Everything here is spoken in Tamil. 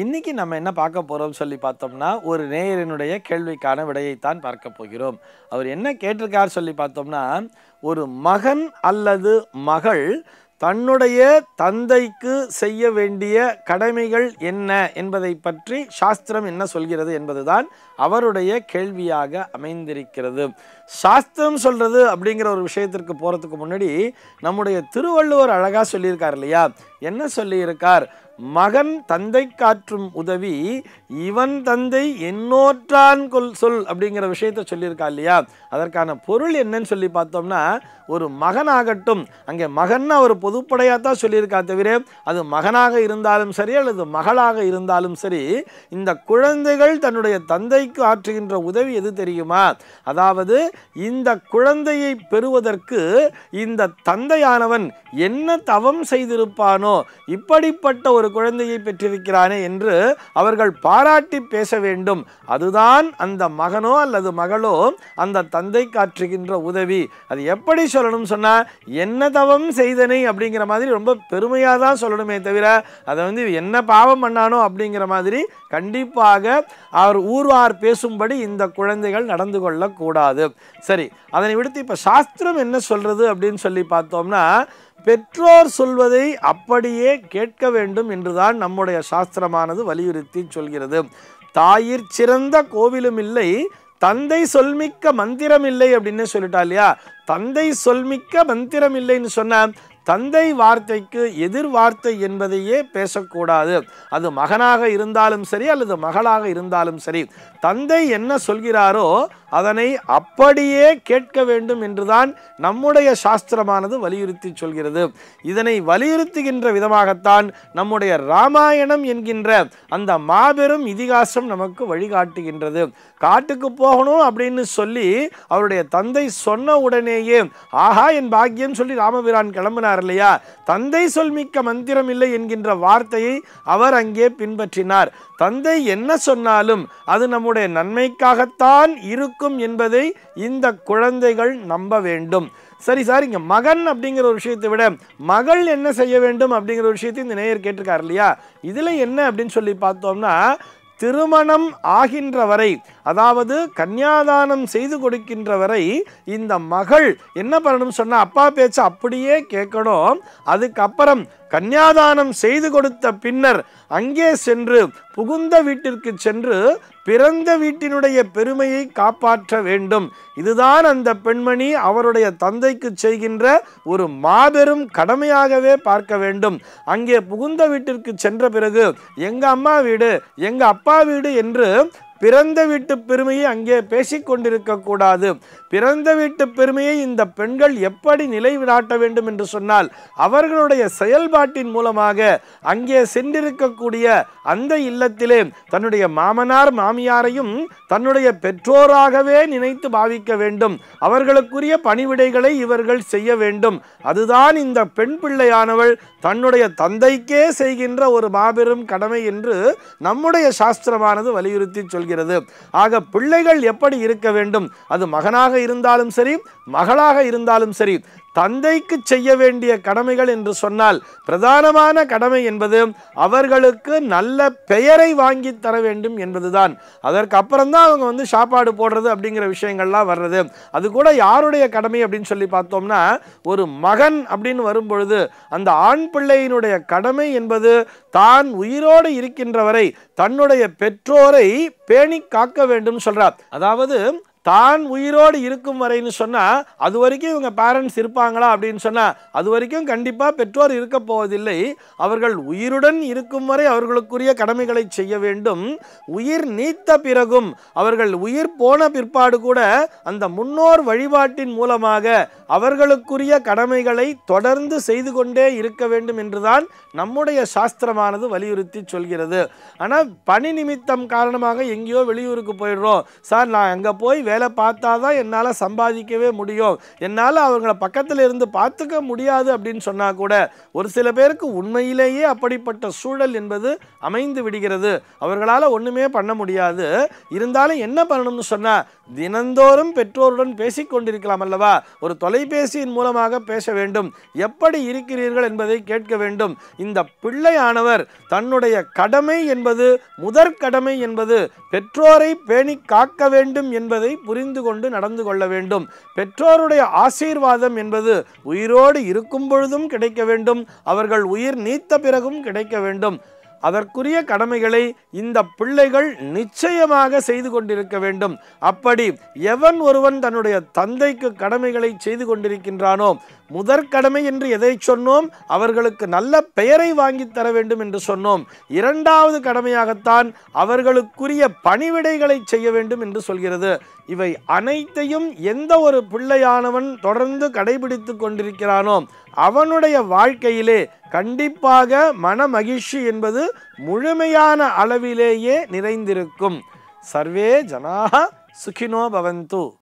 இன்றைக்கி நம்ம என்ன பார்க்க போகிறோம்னு சொல்லி பார்த்தோம்னா ஒரு நேயரினுடைய கேள்விக்கான விடையைத்தான் பார்க்க போகிறோம் அவர் என்ன கேட்டிருக்கார் சொல்லி பார்த்தோம்னா ஒரு மகன் அல்லது மகள் தன்னுடைய தந்தைக்கு செய்ய வேண்டிய கடமைகள் என்ன என்பதை பற்றி சாஸ்திரம் என்ன சொல்கிறது என்பதுதான் அவருடைய கேள்வியாக அமைந்திருக்கிறது சாஸ்திரம் சொல்கிறது அப்படிங்கிற ஒரு விஷயத்திற்கு போகிறதுக்கு முன்னாடி நம்முடைய திருவள்ளுவர் அழகாக சொல்லியிருக்கார் இல்லையா என்ன சொல்லியிருக்கார் மகன் தந்தை காற்றும் உதவி இவன் தந்தை என்னோற்றான் கொல் சொல் அப்படிங்கிற விஷயத்த சொல்லியிருக்கா இல்லையா அதற்கான பொருள் என்னன்னு சொல்லி பார்த்தோம்னா ஒரு மகனாகட்டும் அங்கே மகன்னா ஒரு பொதுப்படையாக தான் சொல்லியிருக்கா தவிர அது மகனாக இருந்தாலும் சரி அல்லது மகளாக இருந்தாலும் சரி இந்த குழந்தைகள் தன்னுடைய தந்தைக்கு ஆற்றுகின்ற உதவி எது தெரியுமா அதாவது இந்த குழந்தையை பெறுவதற்கு இந்த தந்தையானவன் என்ன தவம் செய்திருப்பானோ இப்படிப்பட்ட ஒரு ஒரு குழந்தையை பெற்றிருக்கிறானே என்று அவர்கள் பாராட்டி பேச வேண்டும் அதுதான் அந்த மகனோ அல்லது மகளோ அந்த தந்தை காற்றுகின்ற உதவி அது எப்படி சொல்லணும் சொன்னால் என்ன தவம் செய்தனை அப்படிங்கிற மாதிரி ரொம்ப பெருமையாக தான் சொல்லணுமே தவிர அதை வந்து என்ன பாவம் பண்ணானோ அப்படிங்கிற மாதிரி கண்டிப்பாக அவர் ஊர்வார் பேசும்படி இந்த குழந்தைகள் நடந்து கொள்ளக்கூடாது சரி அதனை விடுத்து இப்போ சாஸ்திரம் என்ன சொல்கிறது அப்படின்னு சொல்லி பார்த்தோம்னா பெற்றோர் சொல்வதை அப்படியே கேட்க வேண்டும் என்றுதான் நம்முடைய சாஸ்திரமானது வலியுறுத்தி சொல்கிறது தாயிற் சிறந்த கோவிலும் இல்லை தந்தை சொல்மிக்க மந்திரம் இல்லை அப்படின்னு சொல்லிட்டா இல்லையா தந்தை சொல்மிக்க மந்திரம் இல்லைன்னு சொன்ன தந்தை வார்த்தைக்கு எதிர் வார்த்தை என்பதையே பேசக்கூடாது அது மகனாக இருந்தாலும் சரி அல்லது மகளாக இருந்தாலும் சரி தந்தை என்ன சொல்கிறாரோ அதனை அப்படியே கேட்க வேண்டும் என்றுதான் நம்முடைய சாஸ்திரமானது வலியுறுத்தி சொல்கிறது இதனை வலியுறுத்துகின்ற விதமாகத்தான் நம்முடைய ராமாயணம் என்கின்ற அந்த மாபெரும் இதிகாசம் நமக்கு வழிகாட்டுகின்றது காட்டுக்கு போகணும் அப்படின்னு சொல்லி அவருடைய தந்தை சொன்ன உடனேயே ஆஹா என் பாக்கியம் சொல்லி ராமபிரான் கிளம்பினார் இல்லையா தந்தை சொல்மிக்க மந்திரம் இல்லை என்கின்ற வார்த்தையை அவர் அங்கே பின்பற்றினார் தந்தை என்ன சொன்னாலும் அது நம்முடைய நன்மைக்காகத்தான் இருக்கும் இருக்கும் என்பதை இந்த குழந்தைகள் நம்ப வேண்டும் சரி சார் இங்கே மகன் அப்படிங்கிற ஒரு விஷயத்தை விட மகள் என்ன செய்ய வேண்டும் அப்படிங்கிற ஒரு விஷயத்தை இந்த நேயர் கேட்டிருக்காரு இல்லையா இதில் என்ன அப்படின்னு சொல்லி பார்த்தோம்னா திருமணம் ஆகின்ற வரை அதாவது கன்னியாதானம் செய்து கொடுக்கின்ற வரை இந்த மகள் என்ன பண்ணணும்னு சொன்னால் அப்பா பேச்சு அப்படியே கேட்கணும் அதுக்கப்புறம் கன்னியாதானம் செய்து கொடுத்த பின்னர் அங்கே சென்று புகுந்த வீட்டிற்கு சென்று பிறந்த வீட்டினுடைய பெருமையை காப்பாற்ற வேண்டும் இதுதான் அந்த பெண்மணி அவருடைய தந்தைக்கு செய்கின்ற ஒரு மாபெரும் கடமையாகவே பார்க்க வேண்டும் அங்கே புகுந்த வீட்டிற்கு சென்ற பிறகு எங்கள் அம்மா வீடு எங்கள் அப்பா வீடு என்று பிறந்த வீட்டு பெருமையை அங்கே கூடாது பிறந்த வீட்டு பெருமையை இந்த பெண்கள் எப்படி நிலைநாட்ட வேண்டும் என்று சொன்னால் அவர்களுடைய செயல்பாட்டின் மூலமாக அங்கே சென்றிருக்கக்கூடிய அந்த இல்லத்திலே தன்னுடைய மாமனார் மாமியாரையும் தன்னுடைய பெற்றோராகவே நினைத்து பாவிக்க வேண்டும் அவர்களுக்குரிய பணிவிடைகளை இவர்கள் செய்ய வேண்டும் அதுதான் இந்த பெண் பிள்ளையானவள் தன்னுடைய தந்தைக்கே செய்கின்ற ஒரு மாபெரும் கடமை என்று நம்முடைய சாஸ்திரமானது வலியுறுத்தி சொல்கிறார் சொல்கிறது ஆக பிள்ளைகள் எப்படி இருக்க வேண்டும் அது மகனாக இருந்தாலும் சரி மகளாக இருந்தாலும் சரி தந்தைக்கு செய்ய வேண்டிய கடமைகள் என்று சொன்னால் பிரதானமான கடமை என்பது அவர்களுக்கு நல்ல பெயரை வாங்கி தர வேண்டும் என்பதுதான் அதற்கு அப்புறம்தான் அவங்க வந்து சாப்பாடு போடுறது அப்படிங்கிற விஷயங்கள்லாம் வர்றது அது கூட யாருடைய கடமை அப்படின்னு சொல்லி பார்த்தோம்னா ஒரு மகன் அப்படின்னு வரும்பொழுது அந்த ஆண் பிள்ளையினுடைய கடமை என்பது தான் உயிரோடு இருக்கின்றவரை தன்னுடைய பெற்றோரை பேணி காக்க வேண்டும் சொல்றார் அதாவது தான் உயிரோடு இருக்கும் வரைன்னு சொன்னால் அது வரைக்கும் இவங்க பேரண்ட்ஸ் இருப்பாங்களா அப்படின்னு சொன்னால் அது வரைக்கும் கண்டிப்பாக பெற்றோர் இருக்க போவதில்லை அவர்கள் உயிருடன் இருக்கும் வரை அவர்களுக்குரிய கடமைகளை செய்ய வேண்டும் உயிர் நீத்த பிறகும் அவர்கள் உயிர் போன பிற்பாடு கூட அந்த முன்னோர் வழிபாட்டின் மூலமாக அவர்களுக்குரிய கடமைகளை தொடர்ந்து செய்து கொண்டே இருக்க வேண்டும் என்றுதான் நம்முடைய சாஸ்திரமானது வலியுறுத்தி சொல்கிறது ஆனால் பணி நிமித்தம் காரணமாக எங்கேயோ வெளியூருக்கு போயிடுறோம் சார் நான் அங்கே போய் வேலை பார்த்தா தான் என்னால் சம்பாதிக்கவே முடியும் என்னால் அவங்கள பக்கத்தில் இருந்து பார்த்துக்க முடியாது அப்படின்னு சொன்னால் கூட ஒரு சில பேருக்கு உண்மையிலேயே அப்படிப்பட்ட சூழல் என்பது அமைந்து விடுகிறது அவர்களால் ஒன்றுமே பண்ண முடியாது இருந்தாலும் என்ன பண்ணணும்னு சொன்னால் தினந்தோறும் பெற்றோருடன் பேசிக்கொண்டிருக்கலாம் அல்லவா ஒரு தொலைபேசியின் மூலமாக பேச வேண்டும் எப்படி இருக்கிறீர்கள் என்பதை கேட்க வேண்டும் இந்த பிள்ளையானவர் தன்னுடைய கடமை என்பது முதற் என்பது பெற்றோரை பேணி காக்க வேண்டும் என்பதை புரிந்து கொண்டு நடந்து கொள்ள வேண்டும் பெற்றோருடைய ஆசீர்வாதம் என்பது உயிரோடு இருக்கும் பொழுதும் கிடைக்க வேண்டும் அவர்கள் உயிர் நீத்த பிறகும் கிடைக்க வேண்டும் அதற்குரிய கடமைகளை இந்த பிள்ளைகள் நிச்சயமாக செய்து கொண்டிருக்க வேண்டும் அப்படி எவன் ஒருவன் தன்னுடைய தந்தைக்கு கடமைகளை செய்து கொண்டிருக்கின்றானோ முதற் கடமை என்று எதை சொன்னோம் அவர்களுக்கு நல்ல பெயரை வாங்கி தர வேண்டும் என்று சொன்னோம் இரண்டாவது கடமையாகத்தான் அவர்களுக்குரிய பணிவிடைகளை செய்ய வேண்டும் என்று சொல்கிறது இவை அனைத்தையும் எந்த ஒரு பிள்ளையானவன் தொடர்ந்து கடைபிடித்து கொண்டிருக்கிறானோ அவனுடைய வாழ்க்கையிலே கண்டிப்பாக மன மகிழ்ச்சி என்பது முழுமையான அளவிலேயே நிறைந்திருக்கும் சர்வே ஜனாக சுகினோ பவந்து